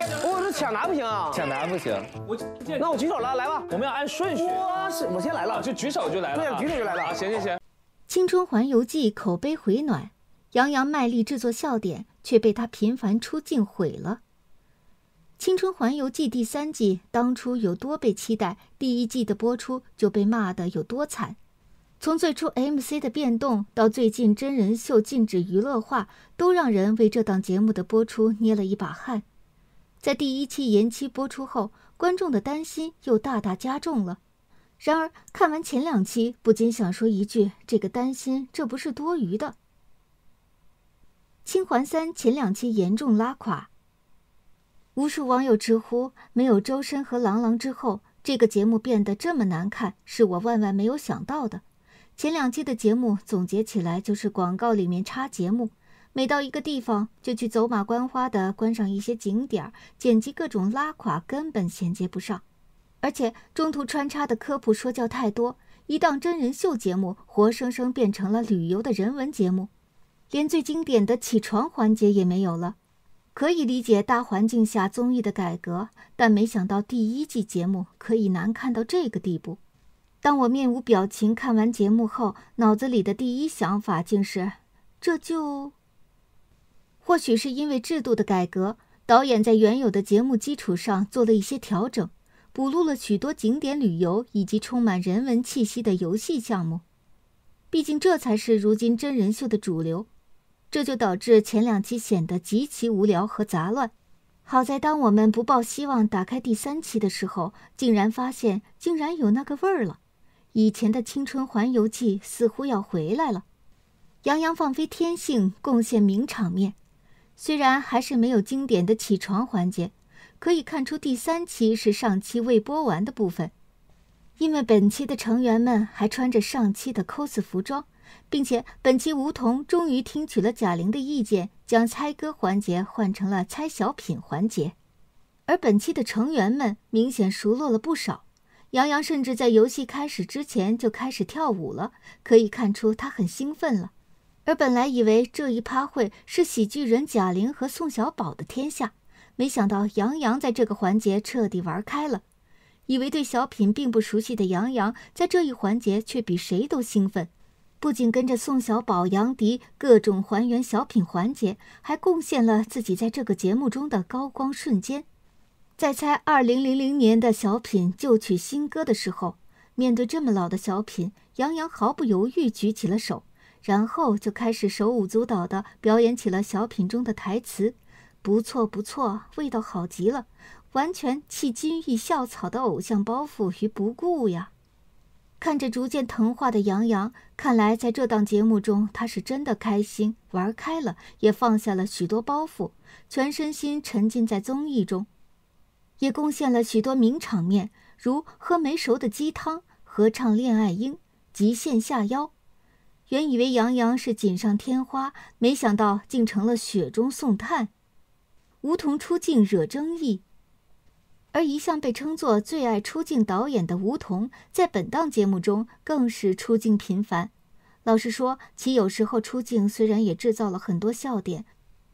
我说抢答不行啊，抢答不行。我那我举手了，来吧，我们要按顺序。我是我先来了，就举手就来了。对，举手就来了。行行行。《青春环游记》口碑回暖，杨洋卖力制作笑点，却被他频繁出镜毁了。《青春环游记》第三季当初有多被期待，第一季的播出就被骂得有多惨。从最初 MC 的变动，到最近真人秀禁止娱乐化，都让人为这档节目的播出捏了一把汗。在第一期延期播出后，观众的担心又大大加重了。然而，看完前两期，不禁想说一句：这个担心，这不是多余的。《清环三》前两期严重拉垮，无数网友直呼：没有周深和郎朗之后，这个节目变得这么难看，是我万万没有想到的。前两期的节目总结起来就是广告里面插节目。每到一个地方，就去走马观花地观赏一些景点儿，剪辑各种拉垮，根本衔接不上，而且中途穿插的科普说教太多，一档真人秀节目活生生变成了旅游的人文节目，连最经典的起床环节也没有了。可以理解大环境下综艺的改革，但没想到第一季节目可以难看到这个地步。当我面无表情看完节目后，脑子里的第一想法竟是：这就。或许是因为制度的改革，导演在原有的节目基础上做了一些调整，补录了许多景点旅游以及充满人文气息的游戏项目。毕竟这才是如今真人秀的主流，这就导致前两期显得极其无聊和杂乱。好在当我们不抱希望打开第三期的时候，竟然发现竟然有那个味儿了，以前的青春环游记似乎要回来了。杨洋放飞天性，贡献名场面。虽然还是没有经典的起床环节，可以看出第三期是上期未播完的部分，因为本期的成员们还穿着上期的 cos 服装，并且本期吴彤终于听取了贾玲的意见，将猜歌环节换成了猜小品环节，而本期的成员们明显熟络了不少，杨洋甚至在游戏开始之前就开始跳舞了，可以看出他很兴奋了。而本来以为这一趴会是喜剧人贾玲和宋小宝的天下，没想到杨洋在这个环节彻底玩开了。以为对小品并不熟悉的杨洋，在这一环节却比谁都兴奋，不仅跟着宋小宝、杨迪各种还原小品环节，还贡献了自己在这个节目中的高光瞬间。在猜2000年的小品旧曲新歌的时候，面对这么老的小品，杨洋毫不犹豫举起了手。然后就开始手舞足蹈地表演起了小品中的台词，不错不错，味道好极了，完全弃金玉校草的偶像包袱于不顾呀！看着逐渐疼化的杨洋，看来在这档节目中他是真的开心玩开了，也放下了许多包袱，全身心沉浸在综艺中，也贡献了许多名场面，如喝没熟的鸡汤、合唱《恋爱鹰》、极限下腰。原以为杨洋是锦上添花，没想到竟成了雪中送炭。梧桐出镜惹争议，而一向被称作最爱出镜导演的梧桐，在本档节目中更是出镜频繁。老实说，其有时候出镜虽然也制造了很多笑点，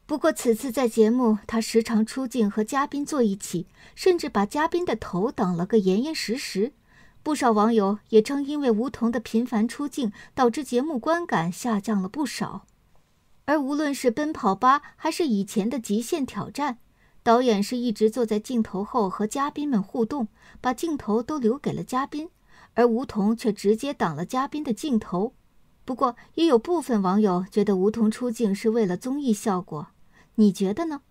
不过此次在节目，他时常出镜和嘉宾坐一起，甚至把嘉宾的头挡了个严严实实。不少网友也称，因为吴彤的频繁出镜，导致节目观感下降了不少。而无论是《奔跑吧》还是以前的《极限挑战》，导演是一直坐在镜头后和嘉宾们互动，把镜头都留给了嘉宾，而吴彤却直接挡了嘉宾的镜头。不过，也有部分网友觉得吴彤出镜是为了综艺效果，你觉得呢？